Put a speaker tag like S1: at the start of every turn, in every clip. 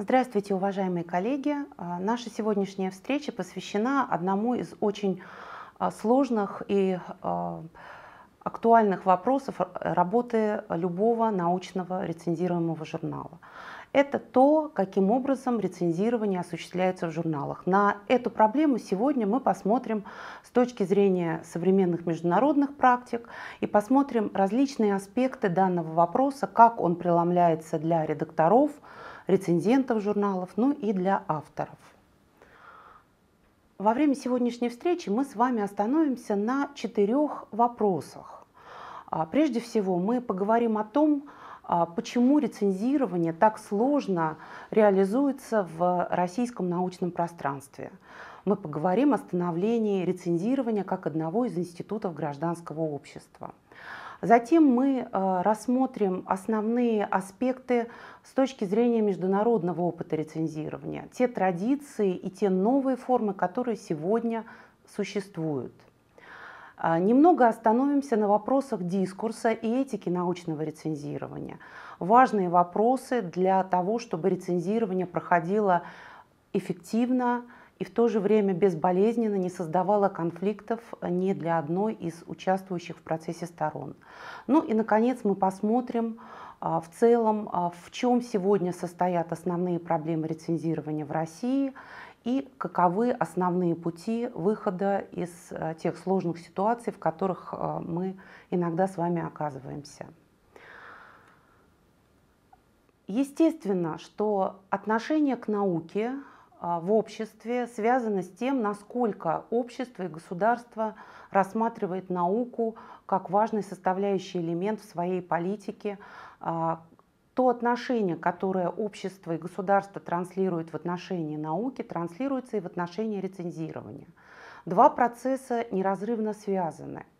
S1: Здравствуйте, уважаемые коллеги! А, наша сегодняшняя встреча посвящена одному из очень а, сложных и а, актуальных вопросов работы любого научного рецензируемого журнала. Это то, каким образом рецензирование осуществляется в журналах. На эту проблему сегодня мы посмотрим с точки зрения современных международных практик и посмотрим различные аспекты данного вопроса, как он преломляется для редакторов, рецензентов журналов, ну и для авторов. Во время сегодняшней встречи мы с вами остановимся на четырех вопросах. А, прежде всего мы поговорим о том, а, почему рецензирование так сложно реализуется в российском научном пространстве. Мы поговорим о становлении рецензирования как одного из институтов гражданского общества – Затем мы э, рассмотрим основные аспекты с точки зрения международного опыта рецензирования, те традиции и те новые формы, которые сегодня существуют. Э, немного остановимся на вопросах дискурса и этики научного рецензирования. Важные вопросы для того, чтобы рецензирование проходило эффективно, и в то же время безболезненно не создавала конфликтов ни для одной из участвующих в процессе сторон. Ну и, наконец, мы посмотрим а, в целом, а, в чем сегодня состоят основные проблемы рецензирования в России и каковы основные пути выхода из а, тех сложных ситуаций, в которых мы иногда с вами оказываемся. Естественно, что отношение к науке а, в обществе связано с тем, насколько общество и государство рассматривает науку как важный составляющий элемент в своей политике. А, то отношение, которое общество и государство транслируют в отношении науки, транслируется и в отношении рецензирования. Два процесса неразрывно связаны –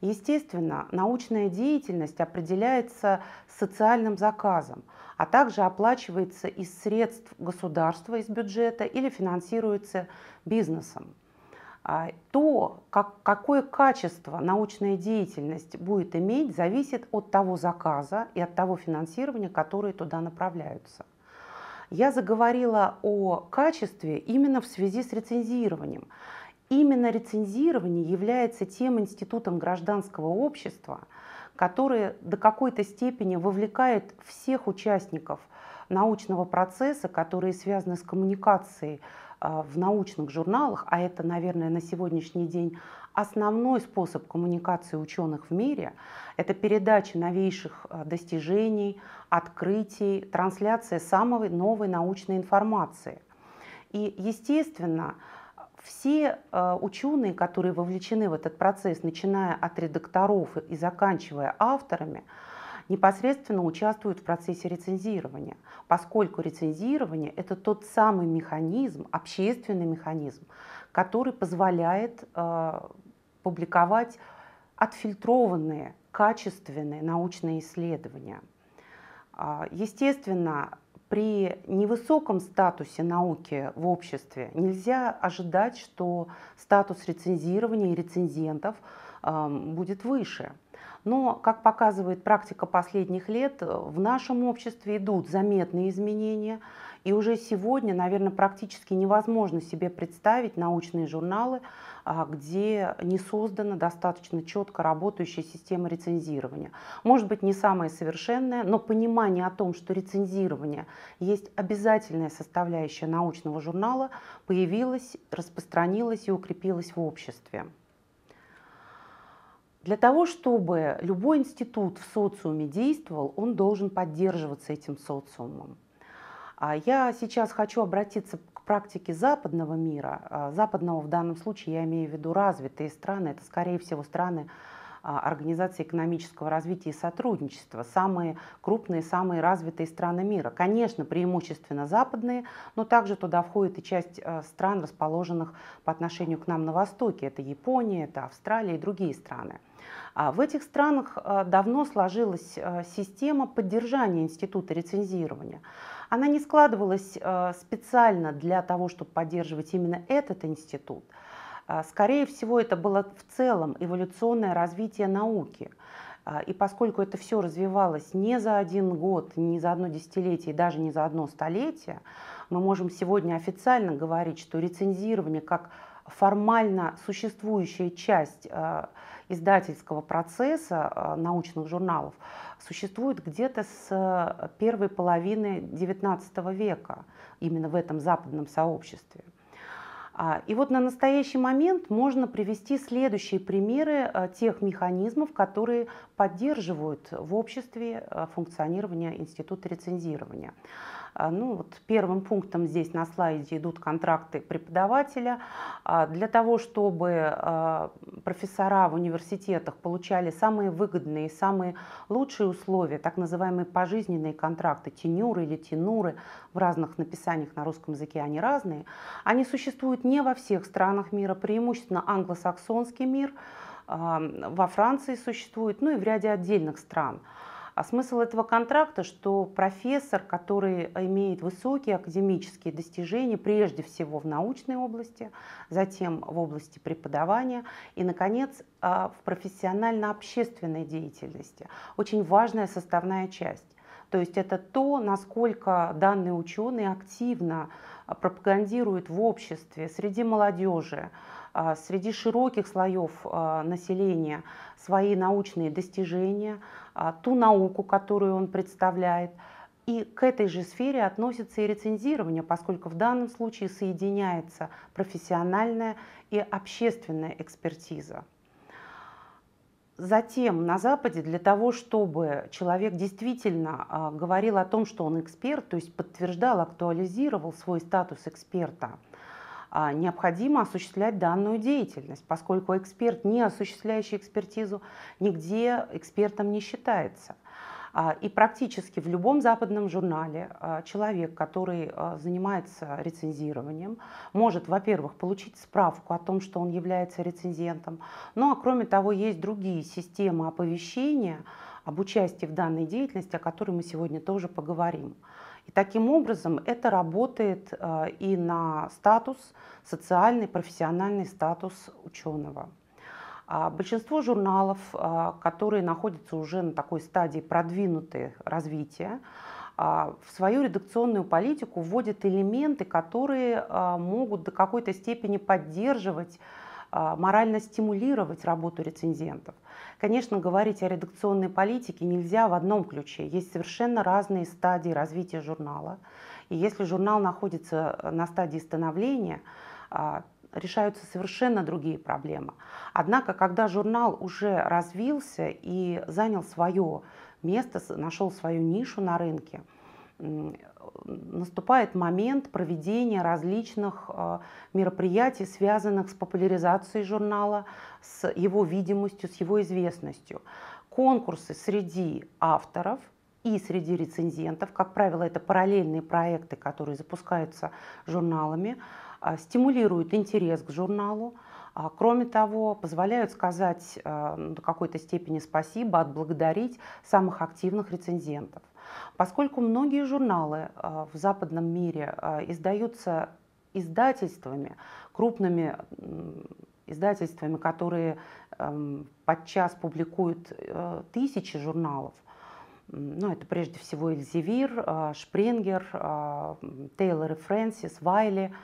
S1: Естественно, научная деятельность определяется социальным заказом, а также оплачивается из средств государства, из бюджета или финансируется бизнесом. А, то, как, какое качество научная деятельность будет иметь, зависит от того заказа и от того финансирования, которые туда направляются. Я заговорила о качестве именно в связи с рецензированием. Именно рецензирование является тем институтом гражданского общества, который до какой-то степени вовлекает всех участников научного процесса, которые связаны с коммуникацией а, в научных журналах, а это, наверное, на сегодняшний день основной способ коммуникации ученых в мире, это передача новейших а, достижений, открытий, трансляция самой новой научной информации. И, естественно, все э, ученые, которые вовлечены в этот процесс, начиная от редакторов и заканчивая авторами, непосредственно участвуют в процессе рецензирования, поскольку рецензирование – это тот самый механизм, общественный механизм, который позволяет э, публиковать отфильтрованные, качественные научные исследования. А, естественно, при невысоком статусе науки в обществе нельзя ожидать, что статус рецензирования и рецензентов эм, будет выше. Но, как показывает практика последних лет, э, в нашем обществе идут заметные изменения – и уже сегодня, наверное, практически невозможно себе представить научные журналы, а, где не создана достаточно четко работающая система рецензирования. Может быть, не самая совершенная, но понимание о том, что рецензирование есть обязательная составляющая научного журнала, появилось, распространилось и укрепилось в обществе. Для того, чтобы любой институт в социуме действовал, он должен поддерживаться этим социумом. А я сейчас хочу обратиться к практике западного мира. А, западного в данном случае я имею в виду развитые страны. Это, скорее всего, страны а, Организации экономического развития и сотрудничества, самые крупные, самые развитые страны мира. Конечно, преимущественно западные, но также туда входит и часть э, стран, расположенных по отношению к нам на востоке. Это Япония, это Австралия и другие страны. А в этих странах э, давно сложилась э, система поддержания института рецензирования. Она не складывалась специально для того, чтобы поддерживать именно этот институт. А, скорее всего, это было в целом эволюционное развитие науки. А, и поскольку это все развивалось не за один год, не за одно десятилетие, даже не за одно столетие, мы можем сегодня официально говорить, что рецензирование как формально существующая часть а, издательского процесса научных журналов существует где-то с первой половины XIX века именно в этом западном сообществе. А, и вот на настоящий момент можно привести следующие примеры э, тех механизмов, которые поддерживают в обществе э, функционирование института рецензирования. А, ну, вот первым пунктом здесь на слайде идут контракты преподавателя. А, для того, чтобы а, профессора в университетах получали самые выгодные, самые лучшие условия, так называемые пожизненные контракты, тенюры или тенуры, в разных написаниях на русском языке они разные, они существуют не во всех странах мира, преимущественно англосаксонский мир, во Франции существует, ну и в ряде отдельных стран. А смысл этого контракта, что профессор, который имеет высокие академические достижения, прежде всего в научной области, затем в области преподавания и, наконец, а, в профессионально-общественной деятельности, очень важная составная часть. То есть это то, насколько данный ученый активно а, пропагандирует в обществе, среди молодежи, а, среди широких слоев населения свои научные достижения, а, ту науку, которую он представляет. И к этой же сфере относится и рецензирование, поскольку в данном случае соединяется профессиональная и общественная экспертиза. Затем на Западе для того, чтобы человек действительно а, говорил о том, что он эксперт, то есть подтверждал, актуализировал свой статус эксперта – а, необходимо осуществлять данную деятельность, поскольку эксперт, не осуществляющий экспертизу, нигде экспертом не считается. А, и практически в любом западном журнале а, человек, который занимается рецензированием, может, во-первых, получить справку о том, что он является рецензентом. Ну а кроме того, есть другие системы оповещения об участии в данной деятельности, о которой мы сегодня тоже поговорим. И таким образом это работает э, и на статус, социальный, профессиональный статус ученого. А большинство журналов, э, которые находятся уже на такой стадии продвинутого развития, э, в свою редакционную политику вводят элементы, которые могут до какой-то степени поддерживать а, морально стимулировать работу рецензентов. Конечно, говорить о редакционной политике нельзя в одном ключе. Есть совершенно разные стадии развития журнала. И если журнал находится э, на стадии становления, а, решаются совершенно другие проблемы. Однако, когда журнал уже развился и занял свое место, нашел свою нишу на рынке, наступает момент проведения различных э, мероприятий, связанных с популяризацией журнала, с его видимостью, с его известностью. Конкурсы среди авторов – и среди рецензентов. Как правило, это параллельные проекты, которые запускаются журналами, э, стимулируют интерес к журналу. А, кроме того, позволяют сказать э, до какой-то степени спасибо, отблагодарить самых активных рецензентов. Поскольку многие журналы а, в западном мире а, издаются издательствами, крупными издательствами, которые эм, подчас публикуют э, тысячи журналов, ну, это прежде всего Эльзевир, а, Шпрингер, Тейлор и Фрэнсис, Вайли,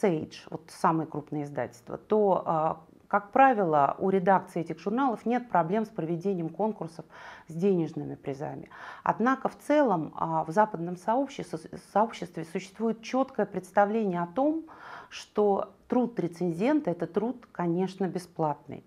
S1: Сейдж, вот самые крупные издательства, то как правило, у редакции этих журналов нет проблем с проведением конкурсов с денежными призами. Однако в целом а, в западном сообществе, сообществе существует четкое представление о том, что труд рецензента – это труд, конечно, бесплатный.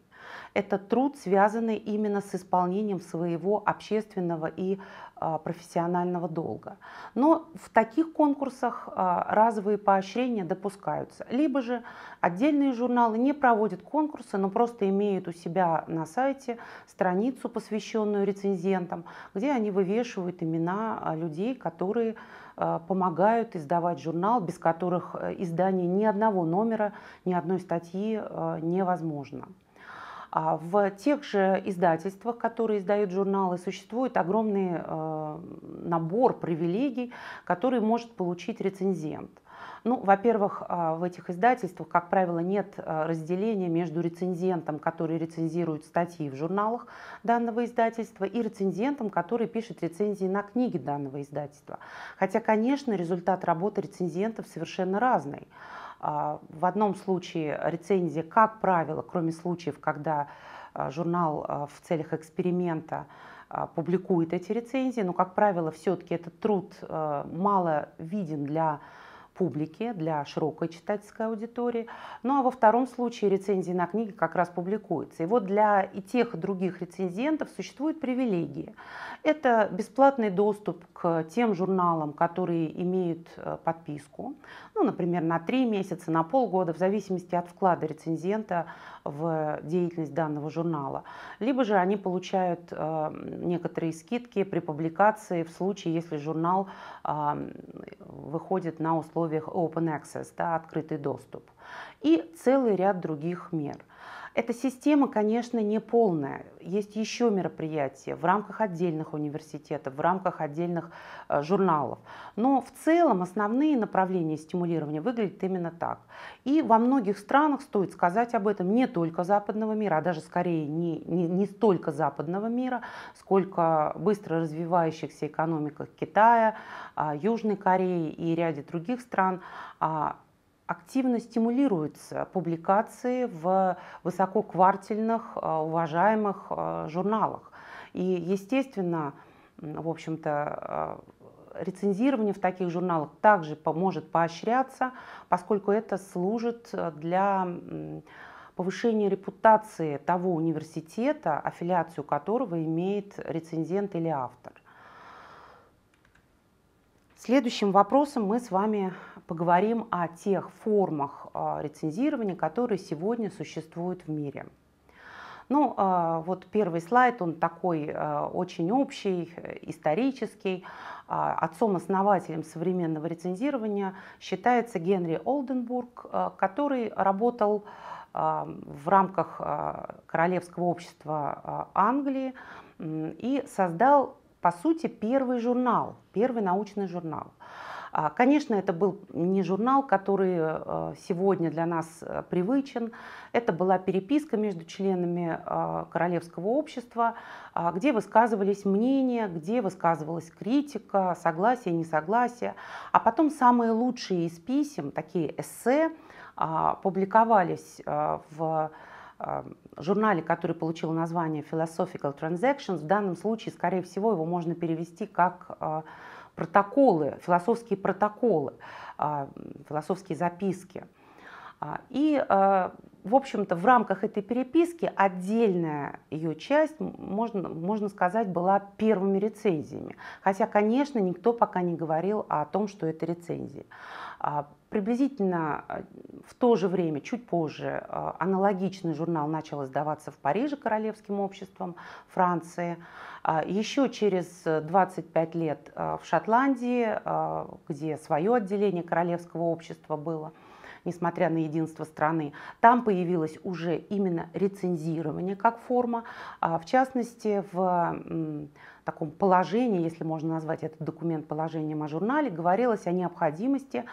S1: Это труд, связанный именно с исполнением своего общественного и а, профессионального долга. Но в таких конкурсах а, разовые поощрения допускаются. Либо же отдельные журналы не проводят конкурсы, но просто имеют у себя на сайте страницу, посвященную рецензентам, где они вывешивают имена а, людей, которые помогают издавать журнал, без которых э, издание ни одного номера, ни одной статьи э, невозможно. А в тех же издательствах, которые издают журналы, существует огромный э, набор привилегий, которые может получить рецензент. Ну, во-первых, а, в этих издательствах, как правило, нет э, разделения между рецензентом, который рецензирует статьи в журналах данного издательства, и рецензентом, который пишет рецензии на книги данного издательства. Хотя, конечно, результат работы рецензентов совершенно разный. А, в одном случае рецензия, как правило, кроме случаев, когда а, журнал а, в целях эксперимента публикует эти рецензии, но, как правило, все-таки этот труд мало виден для публике, для широкой читательской аудитории. Ну а во втором случае рецензии на книги как раз публикуются. И вот для и тех, и других рецензентов существуют привилегии. Это бесплатный доступ к тем журналам, которые имеют э, подписку, ну, например, на три месяца, на полгода, в зависимости от вклада рецензента в деятельность данного журнала. Либо же они получают э, некоторые скидки при публикации в случае, если журнал э, выходит на условия условиях Open Access, да, открытый доступ, и целый ряд других мер. Эта система, конечно, не полная. Есть еще мероприятия в рамках отдельных университетов, в рамках отдельных э, журналов. Но в целом основные направления стимулирования выглядят именно так. И во многих странах, стоит сказать об этом, не только западного мира, а даже скорее не, не, не столько западного мира, сколько быстро развивающихся экономиках Китая, а, Южной Кореи и ряде других стран, а, активно стимулируются публикации в высококвартельных э, уважаемых э, журналах. И, естественно, в общем-то, э, рецензирование в таких журналах также поможет поощряться, поскольку это служит для повышения репутации того университета, аффилиацию которого имеет рецензент или автор. Следующим вопросом мы с вами поговорим о тех формах а, рецензирования, которые сегодня существуют в мире. Ну, а, вот первый слайд, он такой а, очень общий, исторический. Отцом-основателем современного рецензирования считается Генри Олденбург, который работал в рамках Королевского общества Англии и создал по сути, первый журнал, первый научный журнал. А, конечно, это был не журнал, который э, сегодня для нас э, привычен. Это была переписка между членами э, Королевского общества, а, где высказывались мнения, где высказывалась критика, согласие, несогласие. А потом самые лучшие из писем, такие эссе, а, публиковались в Э, журнале, который получил название Philosophical Transactions, в данном случае, скорее всего, его можно перевести как э, протоколы, философские протоколы, э, философские записки. И, в общем-то, в рамках этой переписки отдельная ее часть, можно, можно сказать, была первыми рецензиями. Хотя, конечно, никто пока не говорил о том, что это рецензии. А, приблизительно а, в то же время, чуть позже, а, аналогичный журнал начал издаваться в Париже Королевским обществом Франции. Еще через 25 лет в Шотландии, где свое отделение Королевского общества было несмотря на единство страны. Там появилось уже именно рецензирование как форма. В частности, в таком положении, если можно назвать этот документ положением о журнале, говорилось о необходимости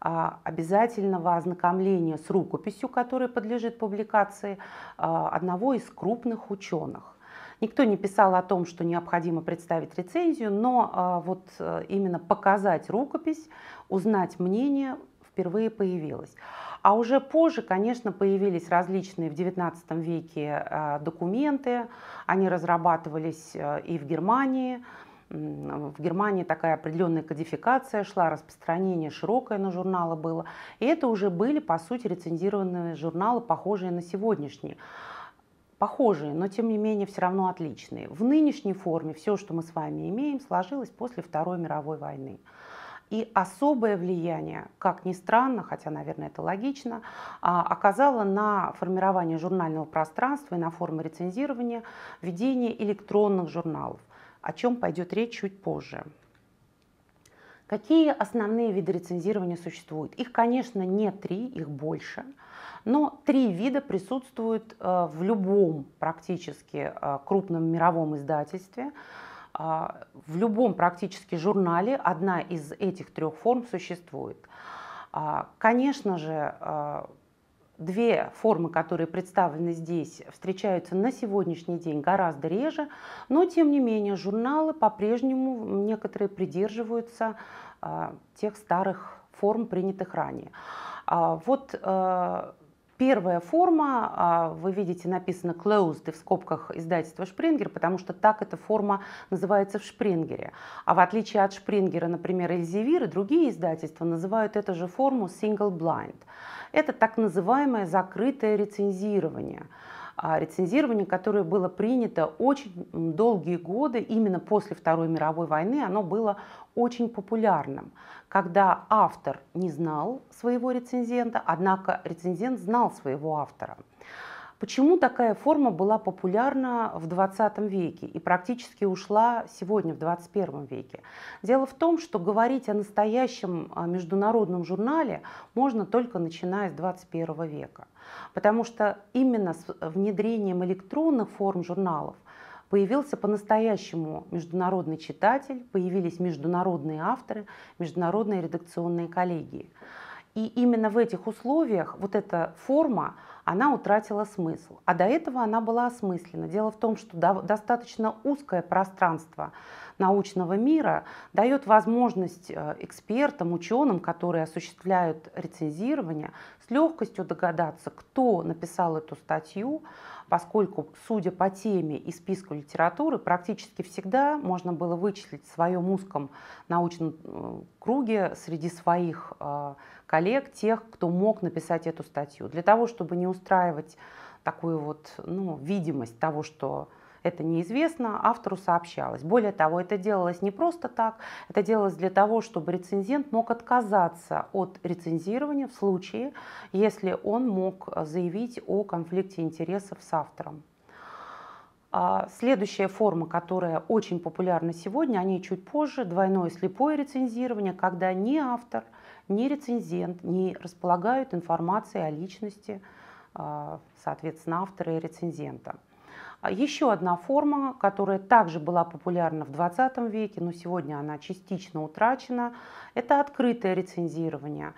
S1: а, обязательного ознакомления с рукописью, которая подлежит публикации а, одного из крупных ученых. Никто не писал о том, что необходимо представить рецензию, но а, вот э, именно показать рукопись, узнать мнение впервые появилась. А уже позже, конечно, появились различные в XIX веке э, документы, они разрабатывались э, и в Германии, в Германии такая определенная кодификация шла, распространение широкое на журналы было. И это уже были, по сути, рецензированные журналы, похожие на сегодняшние. Похожие, но тем не менее все равно отличные. В нынешней форме все, что мы с вами имеем, сложилось после Второй мировой войны. И особое влияние, как ни странно, хотя, наверное, это логично, а, оказало на формирование журнального пространства и на формы рецензирования введение электронных журналов, о чем пойдет речь чуть позже. Какие основные виды рецензирования существуют? Их, конечно, не три, их больше, но три вида присутствуют э, в любом практически э, крупном мировом издательстве – а, в любом практически журнале одна из этих трех форм существует. А, конечно же, а, две формы, которые представлены здесь, встречаются на сегодняшний день гораздо реже, но тем не менее журналы по-прежнему некоторые придерживаются тех старых форм, принятых ранее. Вот Первая форма, а, вы видите, написано closed и в скобках издательства Шпрингер, потому что так эта форма называется в Шпрингере. А в отличие от Шпрингера, например, Эльзевир и другие издательства называют эту же форму single blind. Это так называемое закрытое рецензирование. А, рецензирование, которое было принято очень долгие годы, именно после Второй мировой войны, оно было очень популярным, когда автор не знал своего рецензента, однако рецензент знал своего автора. Почему такая форма была популярна в 20 веке и практически ушла сегодня, в 21 веке? Дело в том, что говорить о настоящем а, международном журнале можно только начиная с 21 века, потому что именно с э, внедрением электронных форм журналов появился по-настоящему международный читатель, появились международные авторы, международные редакционные коллегии. И именно в этих условиях вот эта форма, она утратила смысл. А до этого она была осмыслена. Дело в том, что достаточно узкое пространство – научного мира дает возможность э, экспертам, ученым, которые осуществляют рецензирование, с легкостью догадаться, кто написал эту статью, поскольку, судя по теме и списку литературы, практически всегда можно было вычислить в своем узком научном э, круге среди своих э, коллег тех, кто мог написать эту статью. Для того, чтобы не устраивать такую вот ну, видимость того, что это неизвестно, автору сообщалось. Более того, это делалось не просто так, это делалось для того, чтобы рецензент мог отказаться от рецензирования в случае, если он мог заявить о конфликте интересов с автором. А, следующая форма, которая очень популярна сегодня, о ней чуть позже, двойное слепое рецензирование, когда ни автор, ни рецензент не располагают информацией о личности, а, соответственно, автора и рецензента. А еще одна форма, которая также была популярна в 20 веке, но сегодня она частично утрачена, это открытое рецензирование,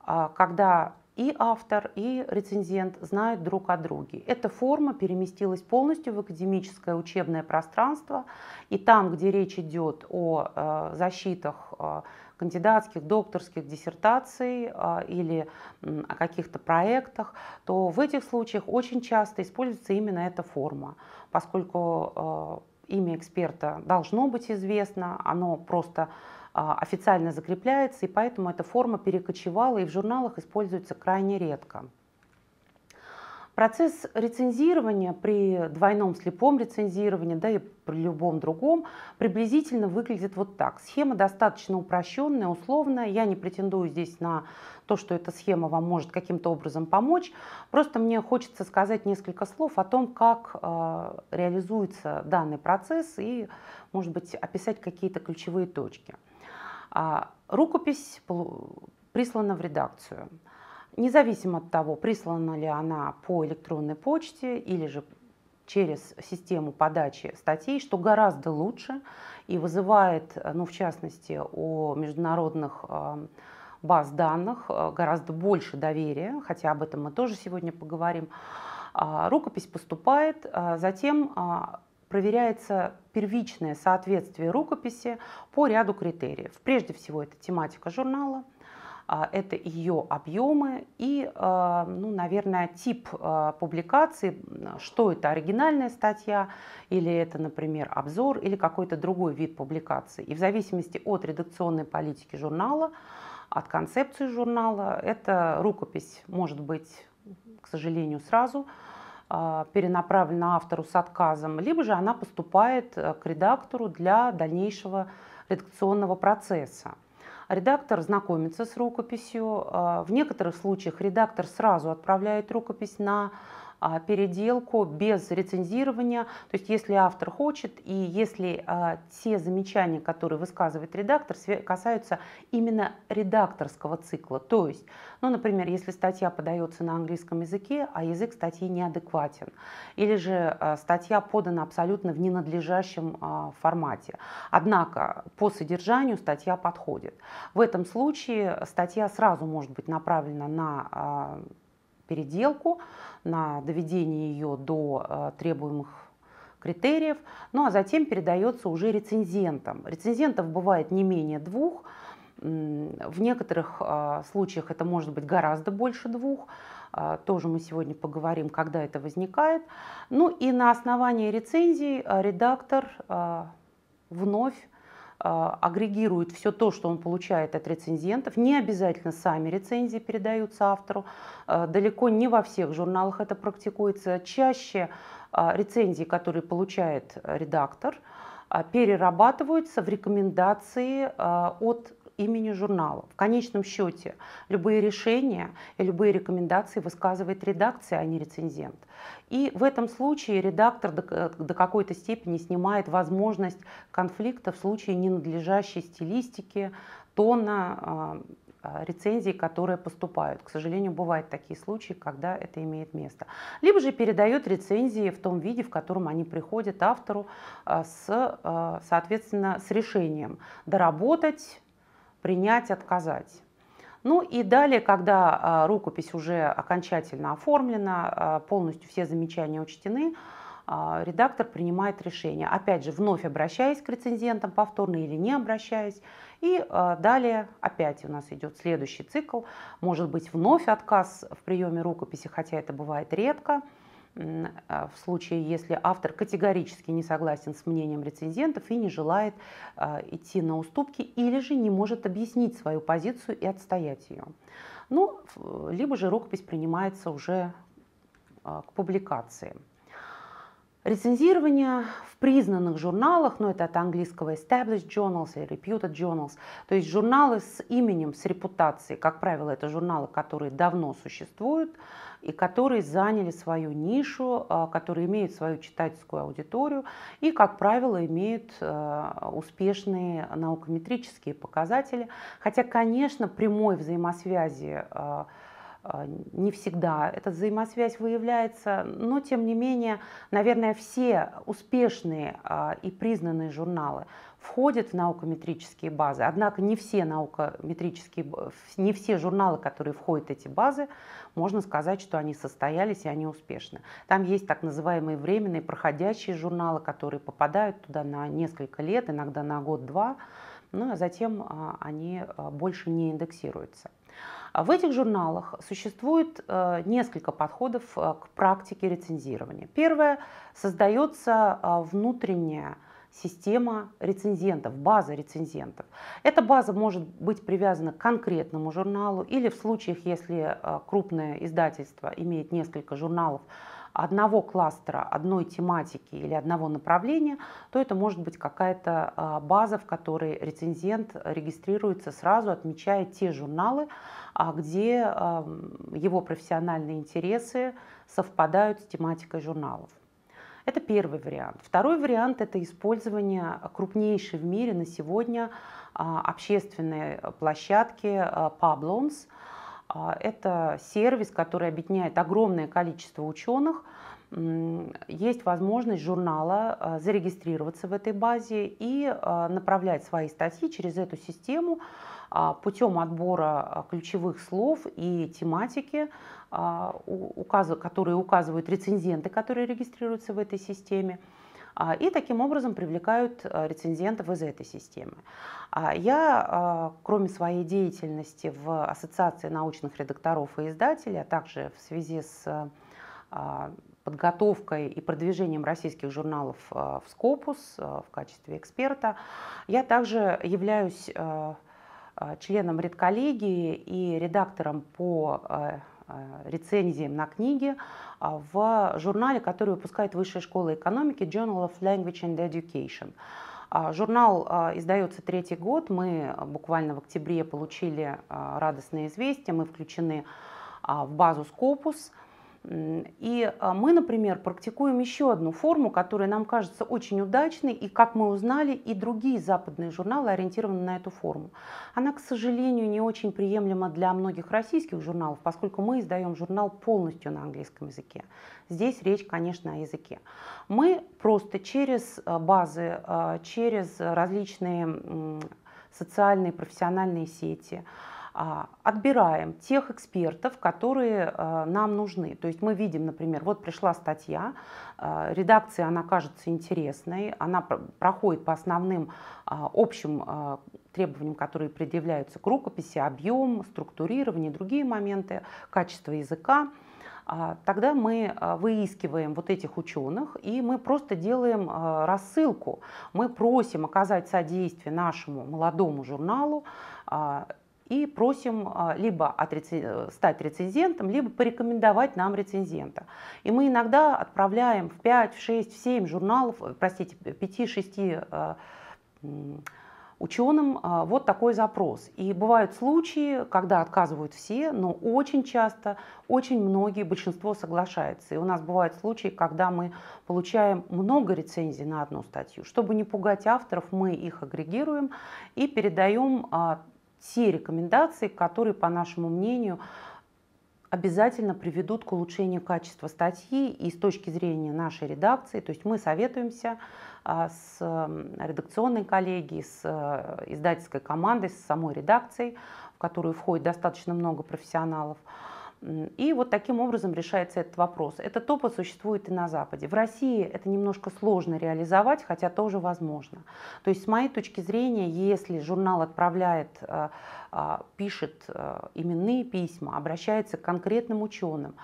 S1: а, когда и автор, и рецензент знают друг о друге. Эта форма переместилась полностью в академическое учебное пространство, и там, где речь идет о э, защитах э, кандидатских, докторских диссертаций а, или о каких-то проектах, то в этих случаях очень часто используется именно эта форма, поскольку а, имя эксперта должно быть известно, оно просто а, официально закрепляется, и поэтому эта форма перекочевала и в журналах используется крайне редко. Процесс рецензирования при двойном слепом рецензировании, да и при любом другом, приблизительно выглядит вот так. Схема достаточно упрощенная, условная. Я не претендую здесь на то, что эта схема вам может каким-то образом помочь. Просто мне хочется сказать несколько слов о том, как э, реализуется данный процесс и, может быть, описать какие-то ключевые точки. А, рукопись прислана в редакцию независимо от того, прислана ли она по электронной почте или же через систему подачи статей, что гораздо лучше и вызывает, ну, в частности, у международных э, баз данных э, гораздо больше доверия, хотя об этом мы тоже сегодня поговорим. А, рукопись поступает, а затем а, проверяется первичное соответствие рукописи по ряду критериев. Прежде всего это тематика журнала, а, это ее объемы и, а, ну, наверное, тип а, публикации, что это оригинальная статья или это, например, обзор или какой-то другой вид публикации. И в зависимости от редакционной политики журнала, от концепции журнала, эта рукопись может быть, к сожалению, сразу перенаправлена автору с отказом, либо же она поступает э, к редактору для дальнейшего редакционного процесса. Редактор знакомится с рукописью. А, в некоторых случаях редактор сразу отправляет рукопись на а, переделку без рецензирования. То есть если автор хочет и если а, те замечания, которые высказывает редактор, касаются именно редакторского цикла. То есть, ну, например, если статья подается на английском языке, а язык статьи неадекватен, или же а, статья подана абсолютно в ненадлежащем формате. Однако по содержанию статья подходит. В этом случае статья сразу может быть направлена на переделку, на доведение ее до э, требуемых критериев, ну а затем передается уже рецензентам. Рецензентов бывает не менее двух, в некоторых э, случаях это может быть гораздо больше двух. Э, тоже мы сегодня поговорим, когда это возникает. Ну и на основании рецензий редактор вновь а, агрегирует все то, что он получает от рецензентов. Не обязательно сами рецензии передаются автору. А, далеко не во всех журналах это практикуется. Чаще а, рецензии, которые получает э, редактор, перерабатываются в рекомендации от имени журнала. В конечном счете любые решения и любые рекомендации высказывает редакция, а не рецензент. И в этом случае редактор до, до какой-то степени снимает возможность конфликта в случае ненадлежащей стилистики, тона, а, а, рецензий, которые поступают. К сожалению, бывают такие случаи, когда это имеет место. Либо же передает рецензии в том виде, в котором они приходят автору а, с, соответственно, с решением доработать, принять, отказать. Ну и далее, когда а, рукопись уже окончательно оформлена, а, полностью все замечания учтены, а, редактор принимает решение. Опять же, вновь обращаясь к рецензентам, повторно или не обращаясь. И далее опять у нас идет следующий цикл. Может быть вновь отказ в приеме рукописи, хотя это бывает редко. А, в случае, если автор категорически не согласен с мнением рецензентов и не желает а, идти на уступки или же не может объяснить свою позицию и отстоять ее. Ну, либо же рукопись принимается уже а, к публикации. Рецензирование в признанных журналах, но ну, это от английского established journals или reputed journals, то есть журналы с именем, с репутацией. Как правило, это журналы, которые давно существуют и которые заняли свою нишу, а, которые имеют свою читательскую аудиторию и, как правило, имеют э, успешные наукометрические показатели. Хотя, конечно, прямой взаимосвязи а, а, не всегда эта взаимосвязь выявляется, но тем не менее, наверное, все успешные а, и признанные журналы входят в наукометрические базы. Однако не все наукометрические, не все журналы, которые входят в эти базы, можно сказать, что они состоялись и они успешны. Там есть так называемые временные проходящие журналы, которые попадают туда на несколько лет, иногда на год-два, ну а затем а, они больше не индексируются. А в этих журналах существует э, несколько подходов э, к практике рецензирования. Первое – создается э, внутренняя система рецензентов, база рецензентов. Эта база может быть привязана к конкретному журналу или в случаях, если крупное издательство имеет несколько журналов, одного кластера, одной тематики или одного направления, то это может быть какая-то а, база, в которой рецензент регистрируется сразу, отмечая те журналы, а, где а, его профессиональные интересы совпадают с тематикой журналов. Это первый вариант. Второй вариант – это использование крупнейшей в мире на сегодня общественной площадки Pablons – а, это сервис, который объединяет огромное количество ученых. Есть возможность журнала а, зарегистрироваться в этой базе и а, направлять свои статьи через эту систему путем отбора ключевых слов и тематики, которые указывают рецензенты, которые регистрируются в этой системе. А, и таким образом привлекают а, рецензентов из этой системы. А, я, кроме своей деятельности в Ассоциации научных редакторов и издателей, а также в связи с подготовкой и продвижением российских журналов в Скопус в качестве эксперта, я также являюсь членом редколлегии и редактором по Э, рецензиям на книги э, в журнале, который выпускает Высшая школа экономики Journal of Language and Education. Э, журнал издается третий год. Мы буквально в октябре получили радостное известие. Мы включены в базу Scopus – и а, мы, например, практикуем еще одну форму, которая нам кажется очень удачной, и, как мы узнали, и другие западные журналы ориентированы на эту форму. Она, к сожалению, не очень приемлема для многих российских журналов, поскольку мы издаем журнал полностью на английском языке. Здесь речь, конечно, о языке. Мы просто через а, базы, а, через различные социальные, профессиональные сети, а, отбираем тех экспертов, которые э, нам нужны. То есть мы видим, например, вот пришла статья, э, редакция, она кажется интересной, она проходит по основным а, общим э, требованиям, которые предъявляются к рукописи, объем, структурирование, другие моменты, качество языка а, тогда мы выискиваем вот этих ученых и мы просто делаем рассылку. Мы просим оказать содействие нашему молодому журналу и просим а, либо стать рецензентом, либо порекомендовать нам рецензента. И мы иногда отправляем в 5, в 6, в 7 журналов, э, простите, 5-6 а, ученым а, вот такой запрос. И бывают случаи, когда отказывают все, но очень часто, очень многие, большинство соглашается. И у нас бывают случаи, когда мы получаем много рецензий на одну статью. Чтобы не пугать авторов, мы их агрегируем и передаем те рекомендации, которые, по нашему мнению, обязательно приведут к улучшению качества статьи и с точки зрения нашей редакции. То есть мы советуемся а, с редакционной коллегией, с э, издательской командой, с самой редакцией, в которую входит достаточно много профессионалов. И вот таким образом решается этот вопрос. Этот опыт существует и на Западе. В России это немножко сложно реализовать, хотя тоже возможно. То есть с моей точки зрения, если журнал отправляет, э, а, пишет э, именные письма, обращается к конкретным ученым,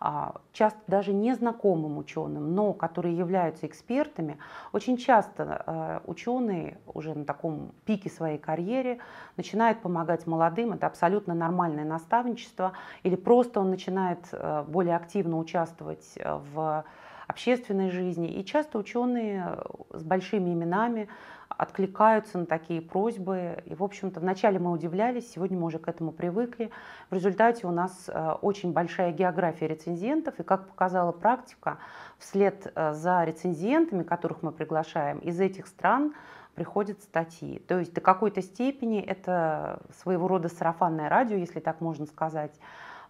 S1: а, часто даже незнакомым ученым, но которые являются экспертами. Очень часто э, ученые уже на таком пике своей карьеры начинают помогать молодым, это абсолютно нормальное наставничество, или просто он начинает э, более активно участвовать э, в общественной жизни. И часто ученые с большими именами откликаются на такие просьбы. И, в общем-то, вначале мы удивлялись, сегодня мы уже к этому привыкли. В результате у нас э, очень большая география рецензентов, и, как показала практика, вслед э, за рецензентами, которых мы приглашаем, из этих стран приходят статьи. То есть до какой-то степени это своего рода сарафанное радио, если так можно сказать,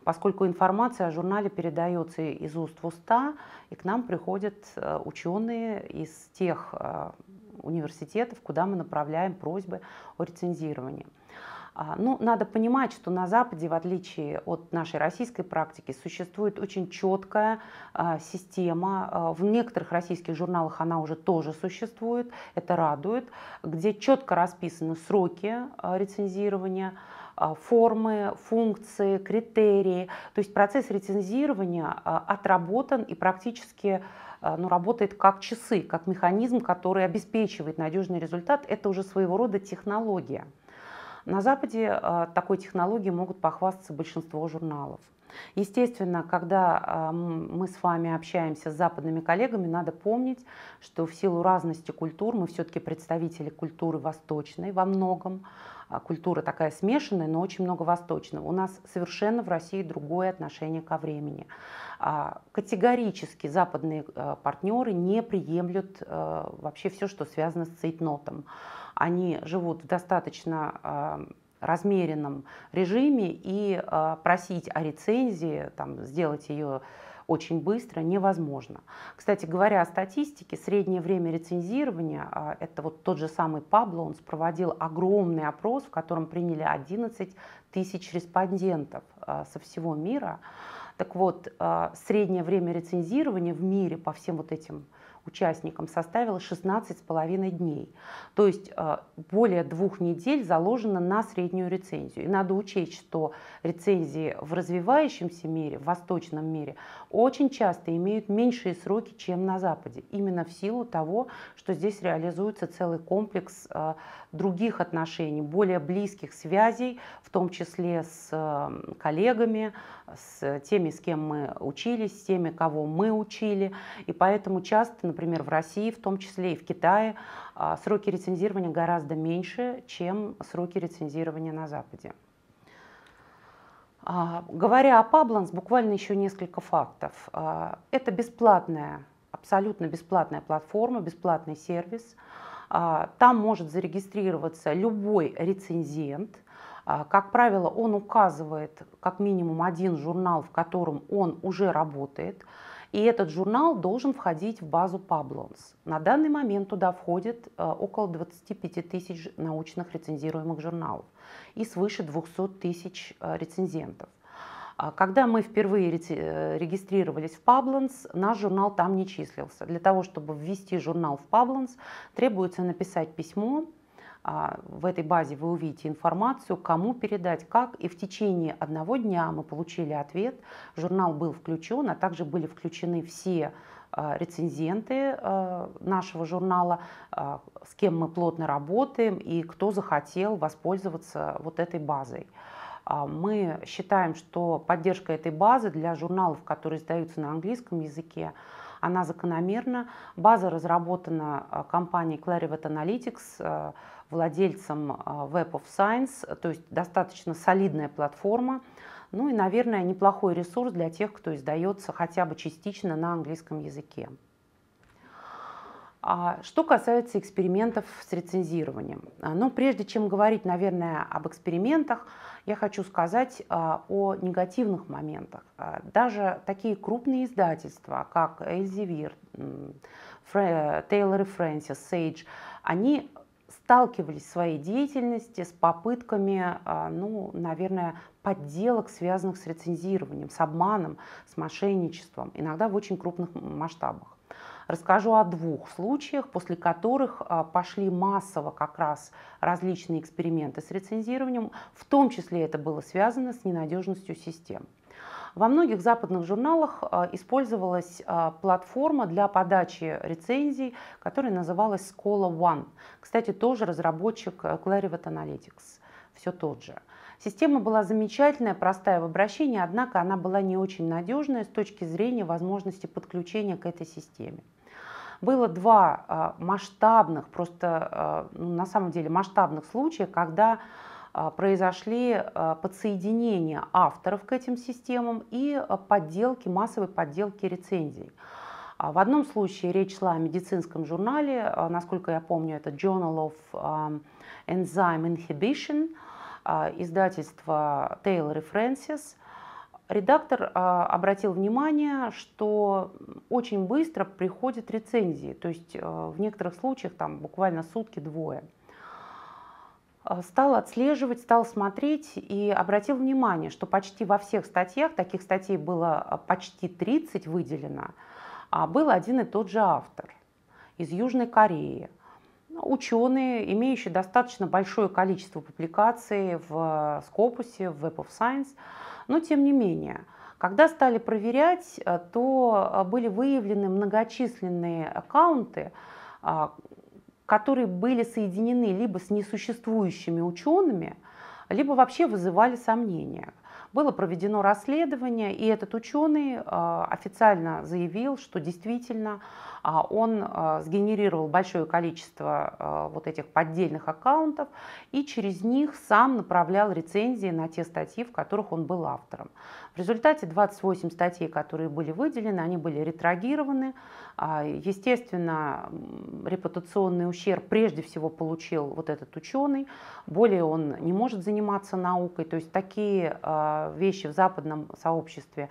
S1: поскольку информация о журнале передается из уст в уста, и к нам приходят э, ученые из тех университетов, куда мы направляем просьбы о рецензировании. А, ну, надо понимать, что на Западе, в отличие от нашей российской практики, существует очень четкая а, система. А, в некоторых российских журналах она уже тоже существует, это радует, где четко расписаны сроки а, рецензирования, а, формы, функции, критерии. То есть процесс рецензирования а, отработан и практически а, ну, работает как часы, как механизм, который обеспечивает надежный результат. Это уже своего рода технология. На Западе а, такой технологией могут похвастаться большинство журналов. Естественно, когда а, мы с вами общаемся с западными коллегами, надо помнить, что в силу разности культур мы все-таки представители культуры восточной во многом, а, культура такая смешанная, но очень много восточного. У нас совершенно в России другое отношение ко времени. А, категорически западные партнеры не приемлют вообще все, что связано с цейтнотом. Они живут в достаточно размеренном режиме и э, просить о рецензии, там, сделать ее очень быстро невозможно. Кстати говоря о статистике, среднее время рецензирования, а, это вот тот же самый Пабло, он проводил огромный опрос, в котором приняли 11 тысяч респондентов э, со всего мира. Так вот, э, среднее время рецензирования в мире по всем вот этим участникам составила 16,5 дней. То есть э, более двух недель заложено на среднюю рецензию. И надо учесть, что рецензии в развивающемся мире, в восточном мире, очень часто имеют меньшие сроки, чем на Западе. Именно в силу того, что здесь реализуется целый комплекс э, других отношений, более близких связей, в том числе с э, коллегами, с теми, с кем мы учились, с теми, кого мы учили. И поэтому часто, например, например, в России, в том числе и в Китае, а, сроки рецензирования гораздо меньше, чем сроки рецензирования на Западе. А, говоря о Пабланс, буквально еще несколько фактов. А, это бесплатная, абсолютно бесплатная платформа, бесплатный сервис. Там может зарегистрироваться любой рецензент – как правило, он указывает как минимум один журнал, в котором он уже работает. И этот журнал должен входить в базу Паблонс. На данный момент туда входит э, около 25 тысяч научных рецензируемых журналов и свыше 200 тысяч э, рецензентов. А когда мы впервые э, регистрировались в Пабланс, наш журнал там не числился. Для того, чтобы ввести журнал в Пабланс, требуется написать письмо а, в этой базе вы увидите информацию, кому передать, как. И в течение одного дня мы получили ответ. Журнал был включен, а также были включены все а, рецензенты а, нашего журнала, с кем мы плотно работаем и кто захотел воспользоваться вот этой базой. Мы считаем, что поддержка этой базы для журналов, которые издаются на английском языке, она закономерна. База разработана э, компанией Clarivet Analytics, э, владельцем э, Web of Science, то есть достаточно солидная платформа. Ну и, наверное, неплохой ресурс для тех, кто издается хотя бы частично на английском языке. А, что касается экспериментов с рецензированием, а, но ну, прежде чем говорить, наверное, об экспериментах, я хочу сказать а, о негативных моментах. Даже такие крупные издательства, как Elsevier, Taylor и Фрэнсис, Сейдж, они сталкивались в своей деятельности с попытками, ну, наверное, подделок, связанных с рецензированием, с обманом, с мошенничеством, иногда в очень крупных масштабах. Расскажу о двух случаях, после которых а, пошли массово как раз различные эксперименты с рецензированием, в том числе это было связано с ненадежностью систем. Во многих западных журналах а, использовалась а, платформа для подачи рецензий, которая называлась Scola One. Кстати, тоже разработчик э, Clarivate Analytics, все тот же. Система была замечательная, простая в обращении, однако она была не очень надежная с точки зрения возможности подключения к этой системе. Было два а, масштабных, просто а, ну, на самом деле масштабных случая, когда а, произошли подсоединения авторов к этим системам и подделки, массовой подделки рецензий. В одном случае речь шла о медицинском журнале, насколько я помню, это Journal of Enzyme Inhibition, издательство Taylor и Francis – Редактор а, обратил внимание, что очень быстро приходят рецензии, то есть а, в некоторых случаях там буквально сутки-двое. А, стал отслеживать, стал смотреть и обратил внимание, что почти во всех статьях, таких статей было а, почти 30 выделено, а, был один и тот же автор из Южной Кореи. Ну, ученые, имеющие достаточно большое количество публикаций в скопусе в Web of Science, но тем не менее, когда стали проверять, э, то э, были выявлены многочисленные аккаунты, а, которые были соединены либо с несуществующими учеными, либо вообще вызывали сомнения. Было проведено расследование, и этот ученый э, официально заявил, что действительно а он а, сгенерировал большое количество а, вот этих поддельных аккаунтов и через них сам направлял рецензии на те статьи, в которых он был автором. В результате 28 статей, которые были выделены, они были ретрагированы. Естественно, репутационный ущерб прежде всего получил вот этот ученый. Более он не может заниматься наукой. То есть такие вещи в западном сообществе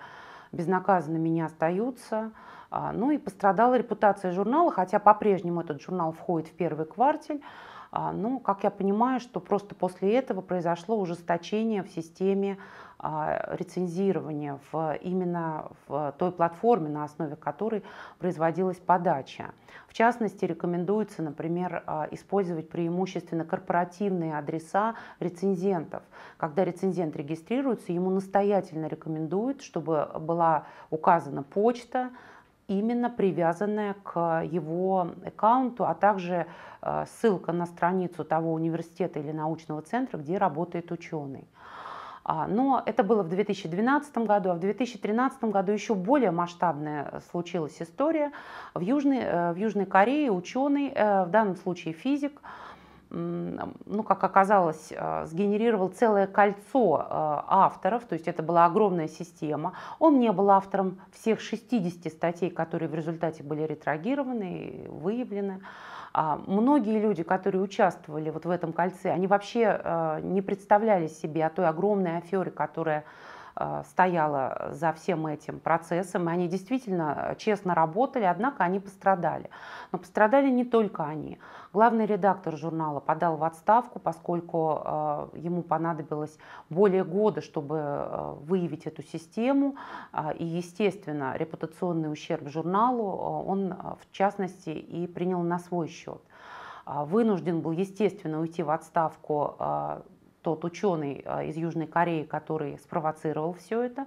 S1: безнаказанными не остаются. А, ну и пострадала репутация журнала, хотя по-прежнему этот журнал входит в первый квартель. А, ну, как я понимаю, что просто после этого произошло ужесточение в системе а, рецензирования в, именно в той платформе, на основе которой производилась подача. В частности, рекомендуется, например, использовать преимущественно корпоративные адреса рецензентов. Когда рецензент регистрируется, ему настоятельно рекомендуют, чтобы была указана почта, именно привязанная к его аккаунту, а также э, ссылка на страницу того университета или научного центра, где работает ученый. А, но это было в 2012 году, а в 2013 году еще более масштабная э, случилась история. В Южной, э, в Южной Корее ученый, в данном случае физик, ну, как оказалось, э, сгенерировал целое кольцо э, авторов, то есть это была огромная система. Он не был автором всех 60 статей, которые в результате были ретрагированы и выявлены. А многие люди, которые участвовали вот в этом кольце, они вообще э, не представляли себе о той огромной афере, которая а, стояла за всем этим процессом, и они действительно честно работали, однако они пострадали. Но пострадали не только они. Главный редактор журнала подал в отставку, поскольку а, ему понадобилось более года, чтобы а, выявить эту систему, и, естественно, репутационный ущерб журналу он, в частности, и принял на свой счет. Вынужден был, естественно, уйти в отставку тот ученый а, из Южной Кореи, который спровоцировал все это.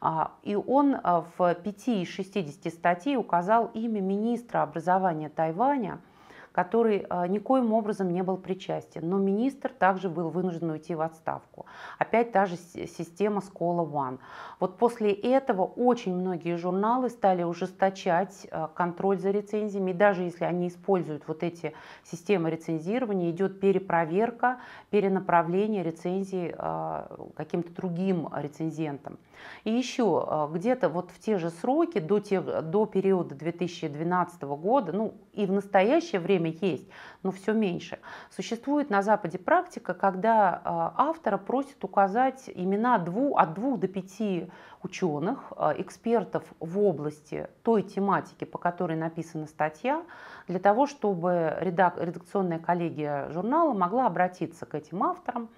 S1: А, и он а, в 5 из 60 статей указал имя министра образования Тайваня – который а, никоим образом не был причастен. Но министр также был вынужден уйти в отставку. Опять та же система Скола One. Вот после этого очень многие журналы стали ужесточать а, контроль за рецензиями. даже если они используют вот эти системы рецензирования, идет перепроверка, перенаправление рецензий а, каким-то другим рецензентам. И еще где-то вот в те же сроки, до, тех, до периода 2012 года, ну, и в настоящее время есть, но все меньше. Существует на Западе практика, когда а, автора просят указать имена двух, от двух до пяти ученых, а, экспертов в области той тематики, по которой написана статья, для того, чтобы редакционная коллегия журнала могла обратиться к этим авторам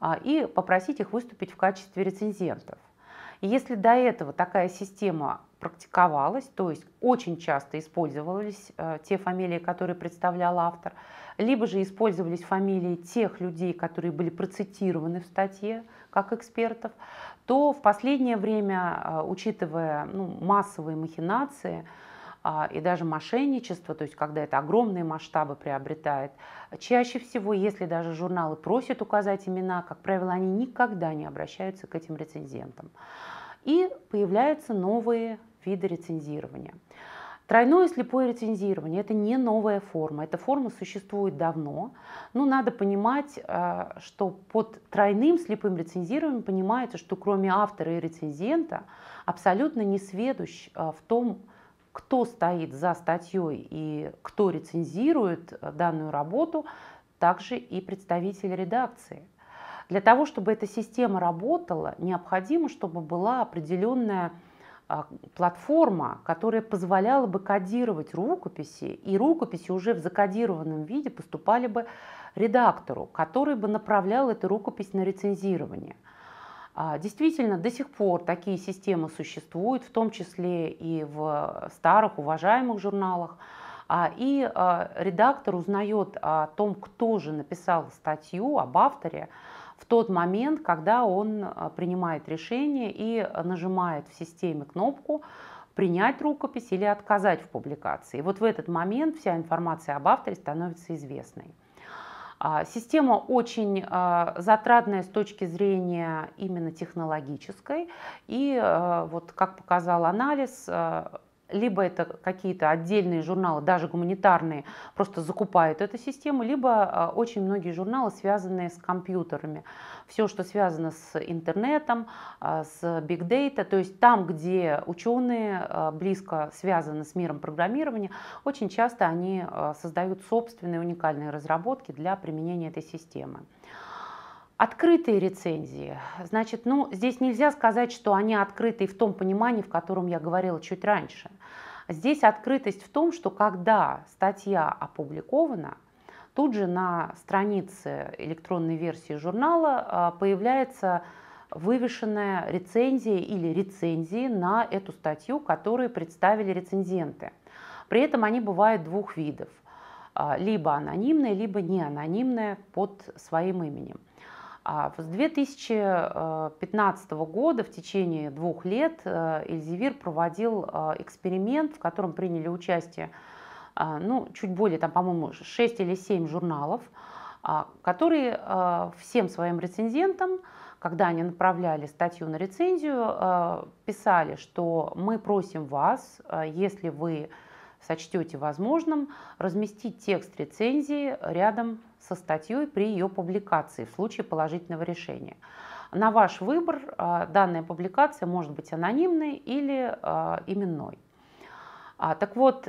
S1: а, и попросить их выступить в качестве рецензентов. И если до этого такая система практиковалось, то есть очень часто использовались э, те фамилии, которые представлял автор, либо же использовались фамилии тех людей, которые были процитированы в статье как экспертов, то в последнее время, э, учитывая ну, массовые махинации, а, и даже мошенничество, то есть когда это огромные масштабы приобретает. Чаще всего, если даже журналы просят указать имена, как правило, они никогда не обращаются к этим рецензентам и появляются новые виды рецензирования. Тройное слепое рецензирование – это не новая форма, эта форма существует давно, но ну, надо понимать, э, что под тройным слепым рецензированием понимается, что кроме автора и рецензента абсолютно не сведущ э, в том, кто стоит за статьей и кто рецензирует э, данную работу, также и представитель редакции – для того, чтобы эта система работала, необходимо, чтобы была определенная а, платформа, которая позволяла бы кодировать рукописи, и рукописи уже в закодированном виде поступали бы редактору, который бы направлял эту рукопись на рецензирование. А, действительно, до сих пор такие системы существуют, в том числе и в старых уважаемых журналах. А, и редактор узнает о том, кто же написал статью об авторе, в тот момент, когда он а, принимает решение и нажимает в системе кнопку принять рукопись или отказать в публикации. вот в этот момент вся информация об авторе становится известной. А, система очень а, затратная с точки зрения именно технологической, и вот как показал анализ, либо это какие-то отдельные журналы, даже гуманитарные, просто закупают эту систему, либо а, очень многие журналы, связанные с компьютерами. Все, что связано с интернетом, а, с big data, то есть там, где ученые а, близко связаны с миром программирования, очень часто они создают собственные уникальные разработки для применения этой системы. Открытые рецензии. Значит, ну, здесь нельзя сказать, что они открытые в том понимании, в котором я говорила чуть раньше. Здесь открытость в том, что когда статья опубликована, тут же на странице электронной версии журнала а, появляется вывешенная рецензия или рецензии на эту статью, которые представили рецензенты. При этом они бывают двух видов. А, либо анонимная, либо неанонимная под своим именем. А с 2015 э, года в течение двух лет э, Эльзевир проводил э, эксперимент, в котором приняли участие ну, чуть более, там, по-моему, 6 или 7 журналов, которые всем своим рецензентам, когда они направляли статью на рецензию, писали, что мы просим вас, если вы сочтете возможным, разместить текст рецензии рядом со статьей при ее публикации в случае положительного решения. На ваш выбор а, данная публикация может быть анонимной или а, именной. А, так вот,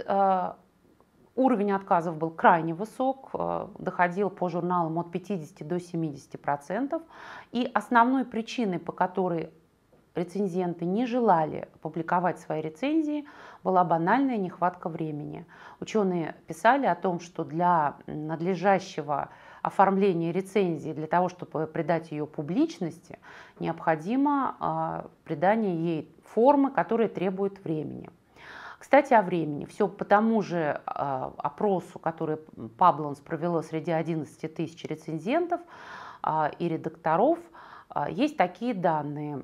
S1: уровень отказов был крайне высок, доходил по журналам от 50 до 70%. И основной причиной, по которой рецензенты не желали публиковать свои рецензии, была банальная нехватка времени. Ученые писали о том, что для надлежащего оформления рецензии, для того, чтобы придать ее публичности, необходимо а, придание ей формы, которая требует времени. Кстати, о времени. Все по тому же а, опросу, который Пабланс провело среди 11 тысяч рецензентов а, и редакторов – а, есть такие данные,